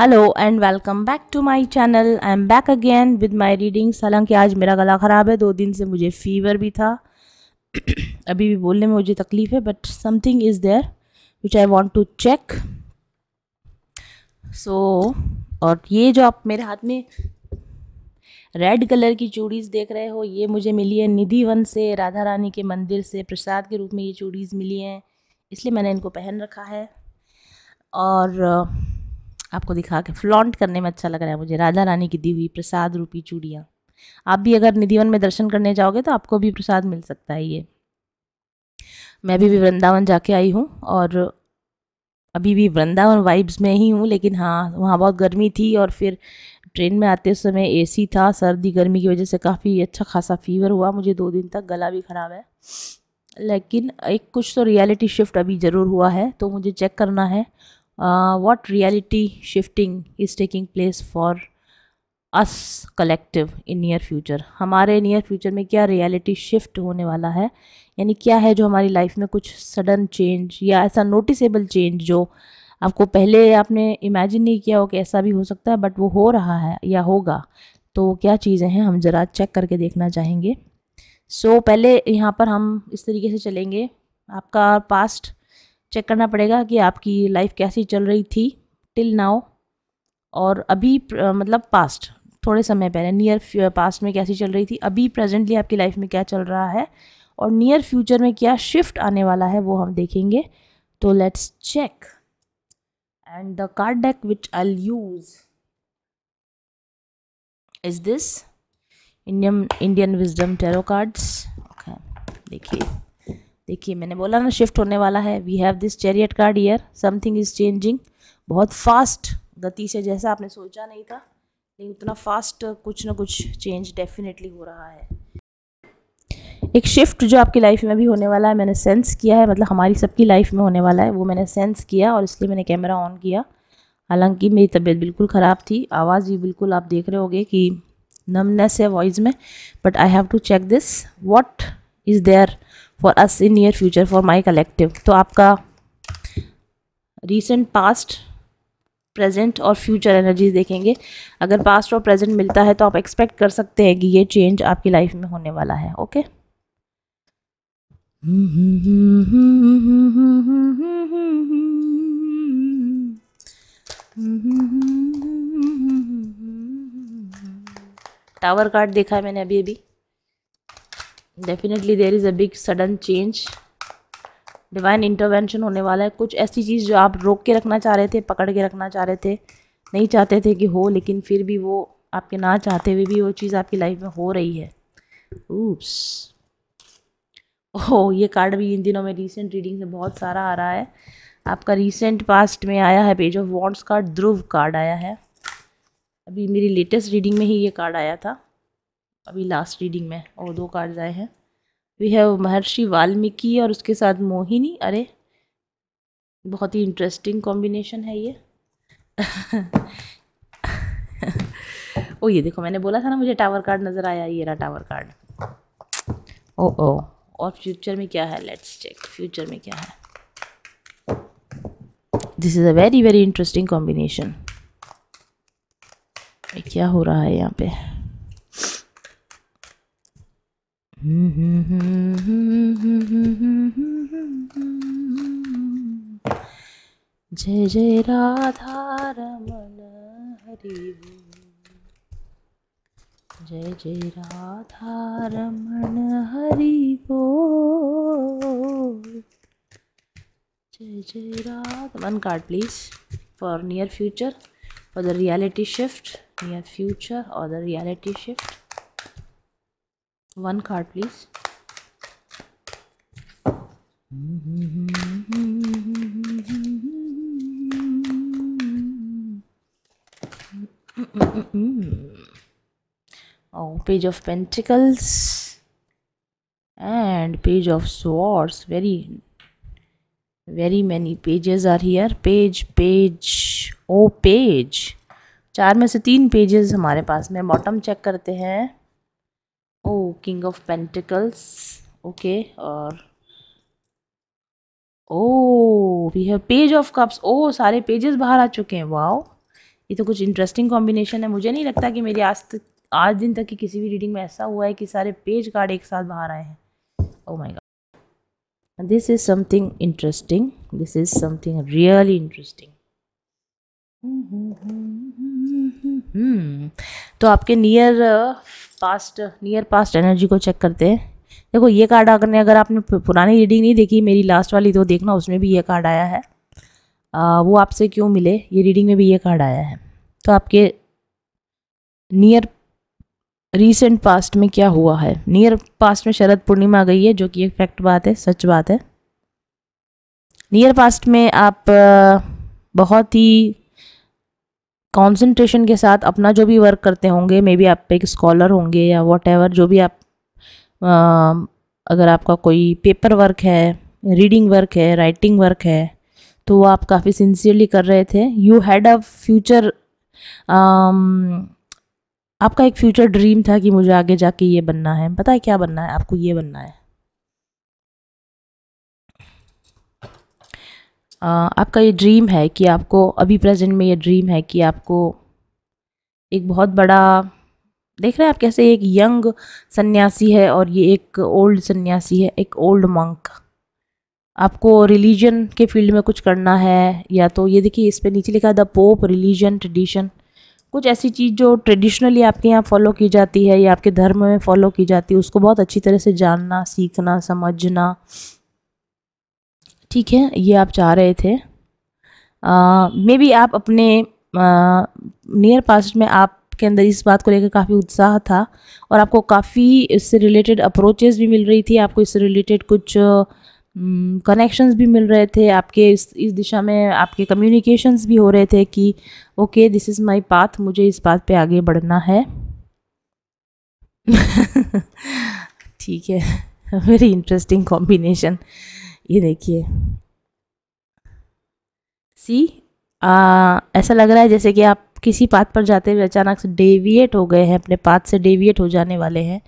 Hello and welcome back to my channel I am back again with my readings हालांकि आज मेरा गला ख़राब है दो दिन से मुझे फीवर भी था अभी भी बोलने में मुझे तकलीफ़ है but something is there which I want to check so और ये जो आप मेरे हाथ में रेड कलर की चूड़ीज़ देख रहे हो ये मुझे मिली है निधि वन से राधा रानी के मंदिर से प्रसाद के रूप में ये चूड़ीज़ मिली हैं इसलिए मैंने इनको पहन रखा है और आपको दिखा के फ्लॉन्ट करने में अच्छा लग रहा है मुझे राधा रानी की दी हुई प्रसाद रूपी चूड़ियाँ आप भी अगर निधिवन में दर्शन करने जाओगे तो आपको भी प्रसाद मिल सकता है ये मैं भी वृंदावन जाके आई हूँ और अभी भी वृंदावन वाइब्स में ही हूँ लेकिन हाँ वहाँ बहुत गर्मी थी और फिर ट्रेन में आते समय एसी था सर्दी गर्मी की वजह से काफ़ी अच्छा खासा फीवर हुआ मुझे दो दिन तक गला भी ख़राब है लेकिन एक कुछ तो रियलिटी शिफ्ट अभी ज़रूर हुआ है तो मुझे चेक करना है uh, what reality shifting is taking place for us collective in near future हमारे near फ्यूचर में क्या reality शिफ्ट होने वाला है यानी क्या है जो हमारी लाइफ में कुछ सडन चेंज या ऐसा नोटिसेबल चेंज जो आपको पहले आपने इमेजिन नहीं किया हो कि ऐसा भी हो सकता है बट वो हो रहा है या होगा तो क्या चीज़ें हैं हम ज़रा चेक करके देखना चाहेंगे सो so, पहले यहाँ पर हम इस तरीके से चलेंगे आपका पास्ट चेक करना पड़ेगा कि आपकी लाइफ कैसी चल रही थी टिल नाउ और अभी मतलब पास्ट थोड़े समय पहले नियर पास्ट में कैसी चल रही थी अभी प्रेजेंटली आपकी लाइफ में क्या चल रहा है और नियर फ्यूचर में क्या शिफ्ट आने वाला है वो हम देखेंगे तो let's check and the card deck which I use is this Indian Indian wisdom tarot cards देखिए देखिए मैंने बोला ना शिफ्ट होने वाला है we have this chariot card here something is changing बहुत फास्ट गति से जैसा आपने सोचा नहीं था लेकिन उतना फास्ट कुछ ना कुछ चेंज डेफिनेटली हो रहा है एक शिफ्ट जो आपकी लाइफ में भी होने वाला है मैंने सेंस किया है मतलब हमारी सबकी लाइफ में होने वाला है वो मैंने सेंस किया और इसलिए मैंने कैमरा ऑन किया हालांकि मेरी तबीयत बिल्कुल ख़राब थी आवाज़ भी बिल्कुल आप देख रहे होगे कि नमनेस है वॉइस में but I have to check this what is there for us in near future for my collective तो आपका रिसेंट पास्ट प्रेजेंट और फ्यूचर एनर्जीज देखेंगे अगर पास्ट और प्रेजेंट मिलता है तो आप एक्सपेक्ट कर सकते हैं कि ये चेंज आपकी लाइफ में होने वाला है ओके टावर कार्ड देखा है मैंने अभी अभी definitely there is a big sudden change divine intervention होने वाला है कुछ ऐसी चीज़ जो आप रोक के रखना चाह रहे थे पकड़ के रखना चाह रहे थे नहीं चाहते थे कि हो लेकिन फिर भी वो आपके ना चाहते हुए भी वो चीज़ आपकी लाइफ में हो रही है ऊप्स ओ oh, ये कार्ड भी इन दिनों में रिसेंट रीडिंग से बहुत सारा आ रहा है आपका रिसेंट पास्ट में आया है पेज ऑफ वॉन्ट्स कार्ड ध्रुव कार्ड आया है अभी मेरी लेटेस्ट रीडिंग में ही ये कार्ड आया था अभी लास्ट रीडिंग में और दो कार्ड आए हैं वी हैव महर्षि वाल्मीकि और उसके साथ मोहिनी अरे बहुत ही इंटरेस्टिंग कॉम्बिनेशन है ये ओ ये देखो मैंने बोला था ना मुझे टावर कार्ड नज़र आया ये रहा टावर कार्ड ओ ओ और फ्यूचर में क्या है लेट्स चेक फ्यूचर में क्या है this is a very very interesting combination क्या हो रहा है यहाँ पे जय जय राधा रमन हरि जय जय राधा रमन हरि बोल जय जय Radha one card please for near future for the reality shift near future और the reality shift one card please page of pentacles and page of swords very very many pages are here page page oh page चार में से तीन pages हमारे पास में bottom check करते हैं oh king of pentacles okay और oh we have page of cups oh सारे पेजेस बाहर आ चुके हैं वाओ ये तो कुछ इंटरेस्टिंग कॉम्बिनेशन है मुझे नहीं लगता कि मेरी आज तक आज दिन तक की किसी भी रीडिंग में ऐसा हुआ है कि सारे पेज कार्ड एक साथ बाहर आए हैं oh my god this is something interesting this is something really interesting तो आपके near past near past energy को चेक करते हैं देखो ये कार्ड अगर ने अगर आपने पुरानी रीडिंग नहीं देखी मेरी लास्ट वाली तो देखना उसमें भी ये कार्ड आया है आ, वो आपसे क्यों मिले ये रीडिंग में भी ये कार्ड आया है तो आपके नियर रीसेंट पास्ट में क्या हुआ है नियर पास्ट में शरद पूर्णिमा आ गई है जो कि एक फैक्ट बात है सच बात है नियर पास्ट में आप बहुत ही कॉन्सेंट्रेशन के साथ अपना जो भी वर्क करते होंगे मे बी आप एक स्कॉलर होंगे या वॉट जो भी आप आ, अगर आपका कोई पेपर वर्क है रीडिंग वर्क है राइटिंग वर्क है तो वो आप काफ़ी सिंसियरली कर रहे थे यू हैड अ फ्यूचर आपका एक फ्यूचर ड्रीम था कि मुझे आगे जाके ये बनना है पता है क्या बनना है आपको ये बनना है आपका ये ड्रीम है कि आपको अभी प्रेजेंट में ये ड्रीम है कि आपको एक बहुत बड़ा देख रहे हैं आप कैसे एक यंग सन्यासी है और ये एक ओल्ड सन्यासी है एक ओल्ड मंक आपको रिलीजन के फील्ड में कुछ करना है या तो ये देखिए इस पे नीचे लिखा है द पोप रिलीजन ट्रेडिशन कुछ ऐसी चीज़ जो ट्रेडिशनली आपके यहाँ फॉलो की जाती है या आपके धर्म में फॉलो की जाती है उसको बहुत अच्छी तरह से जानना सीखना समझना ठीक है ये आप चाह रहे थे मे बी आप अपने नियर पास्ट में आपके अंदर इस बात को लेकर काफ़ी उत्साह था और आपको काफ़ी इससे रिलेटेड अप्रोचेज़ भी मिल रही थी आपको इससे रिलेटेड कुछ कनेक्शंस भी मिल रहे थे आपके इस इस दिशा में आपके कम्युनिकेशंस भी हो रहे थे कि okay this is my path मुझे इस बात पे आगे बढ़ना है ठीक है वेरी इंटरेस्टिंग कॉम्बिनेशन ये देखिए सी आ, ऐसा लग रहा है जैसे कि आप किसी पाथ पर जाते हुए अचानक से डेविएट हो गए हैं अपने पाथ से डेविएट हो जाने वाले हैं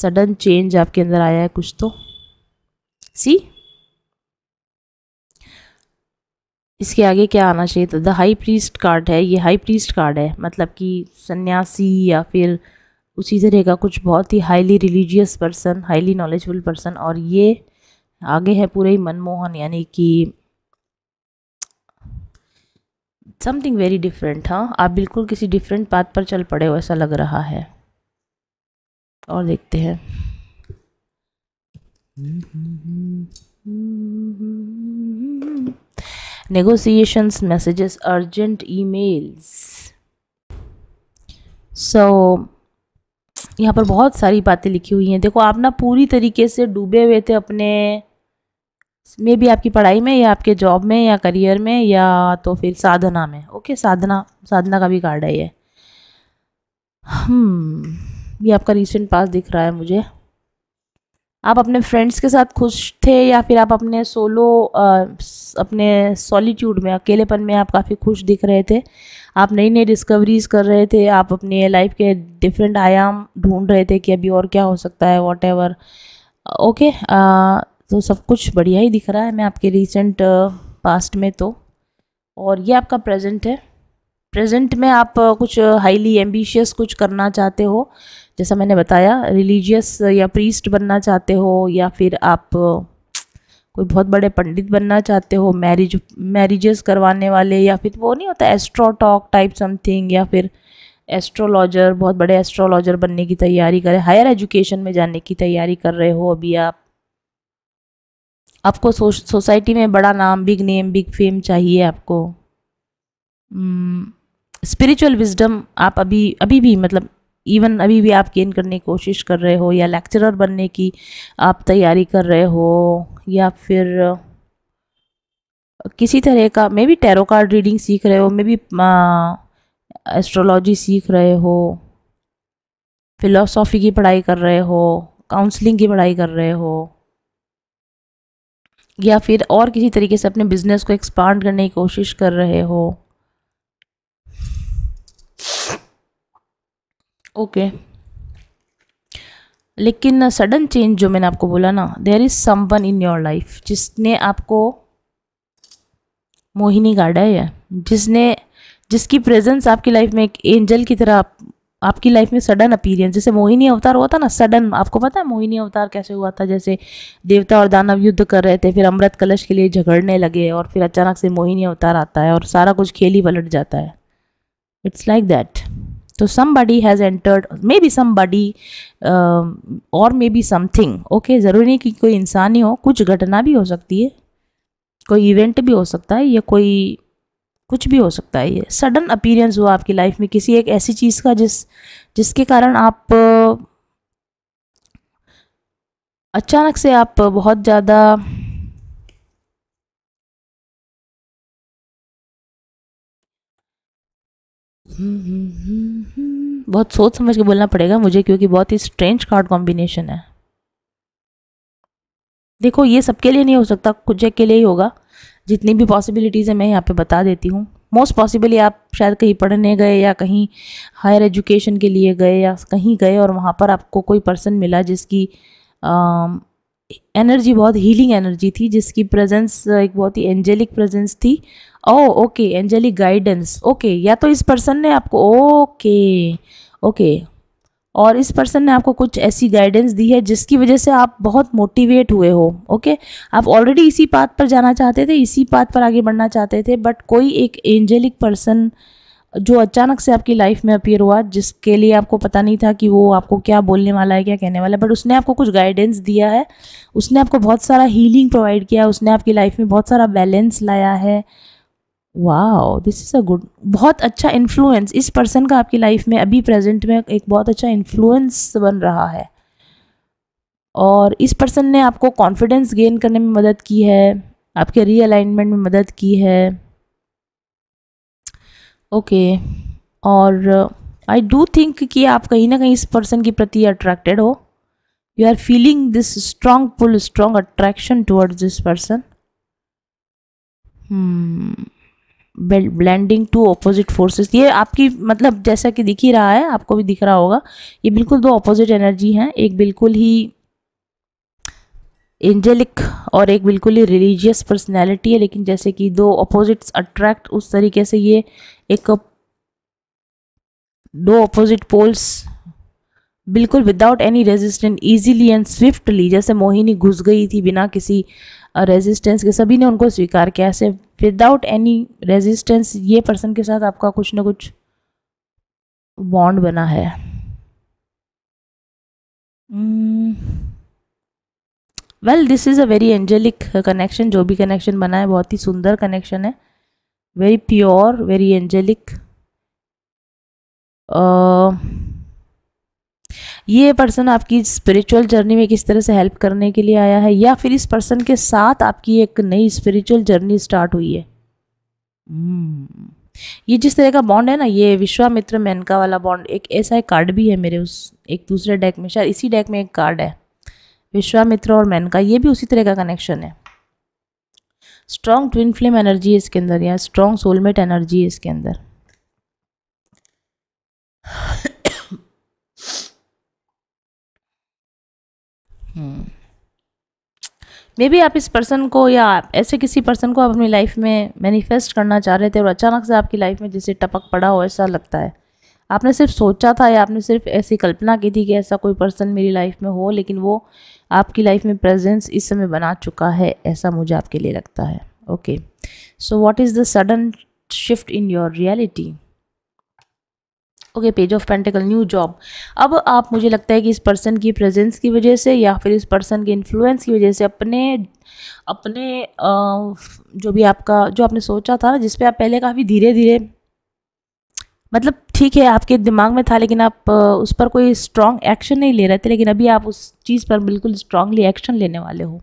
सडन चेंज आपके अंदर आया है कुछ तो सी इसके आगे क्या आना चाहिए द हाई प्रीस्ट कार्ड है ये हाई प्रीस्ट कार्ड है मतलब कि सन्यासी या फिर उसी तरह का कुछ बहुत ही highly religious person highly knowledgeful person और ये आगे है पूरे ही मनमोहन यानी कि समथिंग वेरी डिफरेंट हाँ आप बिल्कुल किसी डिफरेंट बात पर चल पड़े हो ऐसा लग रहा है और देखते हैं negotiations messages urgent emails so यहाँ पर बहुत सारी बातें लिखी हुई हैं देखो आप ना पूरी तरीके से डूबे हुए थे अपने मे भी आपकी पढ़ाई में या आपके जॉब में या करियर में या तो फिर साधना में ओके साधना साधना का भी कार्ड है ये हम hmm, ये आपका रिसेंट पास दिख रहा है मुझे आप अपने फ्रेंड्स के साथ खुश थे या फिर आप अपने सोलो आ, अपने सॉलीट्यूड में अकेलेपन में आप काफ़ी खुश दिख रहे थे आप नई नई डिस्कवरीज कर रहे थे आप अपने लाइफ के डिफरेंट आयाम ढूंढ रहे थे कि अभी और क्या हो सकता है वॉट एवर ओके तो सब कुछ बढ़िया ही दिख रहा है मैं आपके रिसेंट पास्ट में तो और ये आपका प्रेजेंट है प्रेजेंट में आप कुछ हाईली एम्बिशियस कुछ करना चाहते हो जैसा मैंने बताया रिलीजियस या प्रीस्ट बनना चाहते हो या फिर आप कोई बहुत बड़े पंडित बनना चाहते हो मैरिज मैरिजेस करवाने वाले या फिर वो नहीं होता एस्ट्रोटॉक टाइप समथिंग या फिर एस्ट्रोलॉजर बहुत बड़े एस्ट्रोलॉजर बनने की तैयारी करें हायर एजुकेशन में जाने की तैयारी कर रहे हो अभी आप आपको सोसाइटी में बड़ा नाम बिग नेम बिग फेम चाहिए आपको स्पिरिचुअल विजडम आप अभी अभी भी मतलब इवन अभी भी आप गेन करने की कोशिश कर रहे हो या लेक्चरर बनने की आप तैयारी कर रहे हो या फिर किसी तरह का maybe tarot card reading सीख रहे हो मे बी एस्ट्रोलॉजी सीख रहे हो फिलोसॉफी की पढ़ाई कर रहे हो काउंसलिंग की पढ़ाई कर रहे हो या फिर और किसी तरीके से अपने बिजनेस को एक्सपांड करने की कोशिश कर रहे हो ओके okay. लेकिन सडन चेंज जो मैंने आपको बोला ना there is someone in your life जिसने आपको मोहिनी गाड़ा है जिसने जिसकी प्रेजेंस आपकी लाइफ में एक एंजल की तरह आप आपकी लाइफ में सडन अपीरियंस जैसे मोहिनी अवतार हुआ था ना सडन आपको पता है मोहिनी अवतार कैसे हुआ था जैसे देवता और दानव युद्ध कर रहे थे फिर अमृत कलश के लिए झगड़ने लगे और फिर अचानक से मोहिनी अवतार आता है और सारा कुछ खेल ही पलट जाता है इट्स लाइक दैट तो somebody has entered maybe somebody और मे बी समथिंग ओके ज़रूरी नहीं कि कोई इंसान ही हो कुछ घटना भी हो सकती है कोई इवेंट भी हो सकता है या कोई कुछ भी हो सकता है ये सडन अपीरेंस हुआ आपकी लाइफ में किसी एक ऐसी चीज़ का जिस जिसके कारण आप अचानक से आप बहुत ज़्यादा बहुत सोच समझ के बोलना पड़ेगा मुझे क्योंकि बहुत ही स्ट्रेंज कार्ड कॉम्बिनेशन है देखो ये सबके लिए नहीं हो सकता कुछ के लिए ही होगा जितनी भी पॉसिबिलिटीज़ है मैं यहाँ पे बता देती हूँ मोस्ट पॉसिबली आप शायद कहीं पढ़ने गए या कहीं हायर एजुकेशन के लिए गए या कहीं गए और वहाँ पर आपको कोई पर्सन मिला जिसकी एनर्जी बहुत हीलिंग एनर्जी थी जिसकी प्रेजेंस एक बहुत ही एंजेलिक प्रेजेंस थी oh okay angelic guidance okay या तो इस पर्सन ने आपको ओके ओके और इस पर्सन ने आपको कुछ ऐसी गाइडेंस दी है जिसकी वजह से आप बहुत मोटिवेट हुए हो ओके आप ऑलरेडी इसी पाथ पर जाना चाहते थे इसी पाथ पर आगे बढ़ना चाहते थे बट कोई एक एंजेलिक पर्सन जो अचानक से आपकी लाइफ में अपीयर हुआ जिसके लिए आपको पता नहीं था कि वो आपको क्या बोलने वाला है क्या कहने वाला है बट उसने आपको कुछ गाइडेंस दिया है उसने आपको बहुत सारा हीलिंग प्रोवाइड किया उसने आपकी लाइफ में बहुत सारा बैलेंस लाया है वाह दिस इज़ अ गुड बहुत अच्छा इन्फ्लुएंस इस पर्सन का आपकी लाइफ में अभी प्रेजेंट में एक बहुत अच्छा इन्फ्लुएंस बन रहा है और इस पर्सन ने आपको कॉन्फिडेंस गेन करने में मदद की है आपके रीअलाइनमेंट में मदद की है ओके okay. और आई डू थिंक कि आप कहीं ना कहीं इस पर्सन के प्रति अट्रैक्टेड हो you are feeling this strong pull strong attraction towards this person hmm blending two opposite forces ये आपकी मतलब जैसा कि दिख ही रहा है आपको भी दिख रहा होगा ये बिल्कुल दो ऑपोजिट एनर्जी हैं एक बिल्कुल ही एंजेलिक और एक बिल्कुल ही रिलीजियस पर्सनैलिटी है लेकिन जैसे कि दो अपोजिट्स अट्रैक्ट उस तरीके से ये एक दो अपोजिट पोल्स बिल्कुल without any resistant easily and swiftly जैसे मोहिनी घुस गई थी बिना किसी रेजिस्टेंस के सभी ने उनको स्वीकार किया ऐसे विदाउट एनी रेजिस्टेंस ये पर्सन के साथ आपका कुछ ना कुछ बॉन्ड बना है well this is a very angelic connection जो भी कनेक्शन बना है बहुत ही सुंदर कनेक्शन है वेरी प्योर वेरी एंजेलिक ये पर्सन आपकी स्पिरिचुअल जर्नी में किस तरह से हेल्प करने के लिए आया है या फिर इस पर्सन के साथ आपकी एक नई स्पिरिचुअल जर्नी स्टार्ट हुई है hmm. ये जिस तरह का बॉन्ड है ना ये विश्वामित्र मेनका वाला बॉन्ड एक ऐसा एक कार्ड भी है मेरे उस एक दूसरे डेक में शायद इसी डेक में एक कार्ड है विश्वामित्र और मेनका ये भी उसी तरह का कनेक्शन है स्ट्रॉन्ग ट्विन फ्लेम एनर्जी है इसके अंदर या स्ट्रॉन्ग सोलमेट एनर्जी है इसके अंदर मे हम्म। बी आप इस पर्सन को या ऐसे किसी पर्सन को आप अपनी लाइफ में मैनिफेस्ट करना चाह रहे थे और अचानक से आपकी लाइफ में जैसे टपक पड़ा हो ऐसा लगता है आपने सिर्फ सोचा था या आपने सिर्फ ऐसी कल्पना की थी कि ऐसा कोई पर्सन मेरी लाइफ में हो लेकिन वो आपकी लाइफ में प्रेजेंस इस समय बना चुका है ऐसा मुझे आपके लिए लगता है okay so what is the sudden shift in your reality okay page of pentacle new job अब आप मुझे लगता है कि इस पर्सन की प्रेजेंस की वजह से या फिर इस पर्सन के इन्फ्लुएंस की वजह से अपने अपने जो भी आपका जो आपने सोचा था ना जिस पे आप पहले काफ़ी धीरे धीरे मतलब ठीक है आपके दिमाग में था लेकिन आप उस पर कोई स्ट्रांग एक्शन नहीं ले रहे थे लेकिन अभी आप उस चीज़ पर बिल्कुल स्ट्रांगली एक्शन लेने वाले हो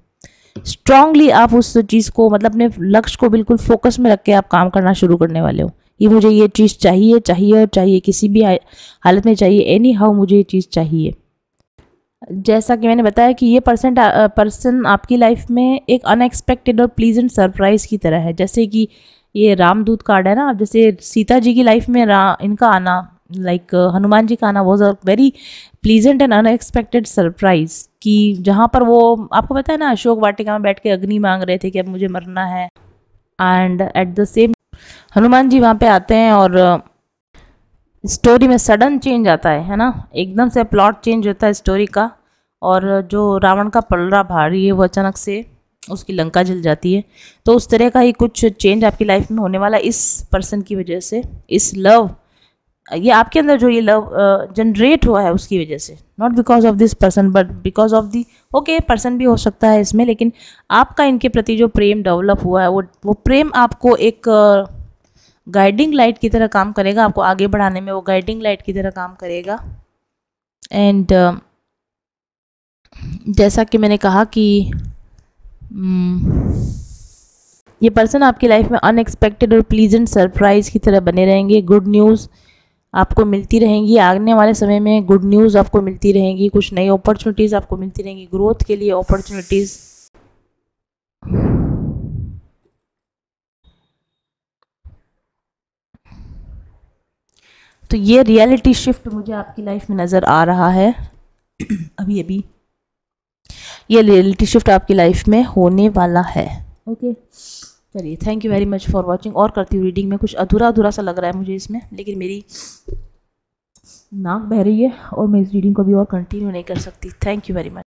स्ट्रांगली आप उस चीज़ को मतलब अपने लक्ष्य को बिल्कुल फोकस में रख के आप काम करना शुरू करने वाले हो कि मुझे ये चीज़ चाहिए चाहिए और चाहिए किसी भी हालत में चाहिए एनी हाउ मुझे ये चीज़ चाहिए जैसा कि मैंने बताया कि ये पर्सन पर्सन आपकी लाइफ में एक अनएक्सपेक्टेड और प्लीजेंट सरप्राइज़ की तरह है जैसे कि ये रामदूत कार्ड है ना आप जैसे सीता जी की लाइफ में रा इनका आना लाइक like, हनुमान जी का आना was a very pleasant and unexpected surprise कि जहाँ पर वो आपको पता है ना अशोक वाटिका में बैठ के अग्नि मांग रहे थे कि अब मुझे मरना है and at the same Hanuman ji वहाँ पे आते हैं और स्टोरी में सडन चेंज आता है है ना एकदम से प्लॉट चेंज होता है स्टोरी का और जो रावण का पलरा भारी है वो अचानक से उसकी लंका जल जाती है तो उस तरह का ही कुछ चेंज आपकी लाइफ में होने वाला इस पर्सन की वजह से इस लव ये आपके अंदर जो ये लव जनरेट हुआ है उसकी वजह से not because of this person but because of the okay person भी हो सकता है इसमें लेकिन आपका इनके प्रति जो प्रेम डेवलप हुआ है वो वो प्रेम आपको एक uh, गाइडिंग लाइट की तरह काम करेगा आपको आगे बढ़ाने में वो गाइडिंग लाइट की तरह काम करेगा एंड uh, um, जैसा कि मैंने कहा कि mm, ये पर्सन आपकी लाइफ में अनएक्सपेक्टेड और प्लीजेंट सरप्राइज की तरह बने रहेंगे गुड न्यूज़ आपको मिलती रहेंगी आगने वाले समय में गुड न्यूज़ आपको मिलती रहेंगी कुछ नई अपॉर्चुनिटीज़ आपको मिलती रहेंगी ग्रोथ के लिए अपॉर्चुनिटीज़ तो ये रियलिटी शिफ्ट मुझे आपकी लाइफ में नज़र आ रहा है अभी अभी ये रियलिटी शिफ्ट आपकी लाइफ में होने वाला है ओके चलिए thank you very much for watching और करती हूँ रीडिंग में कुछ अधूरा अधूरा सा लग रहा है मुझे इसमें लेकिन मेरी नाक बह रही है और मैं इस रीडिंग को भी और कंटिन्यू नहीं कर सकती थैंक यू वेरी मच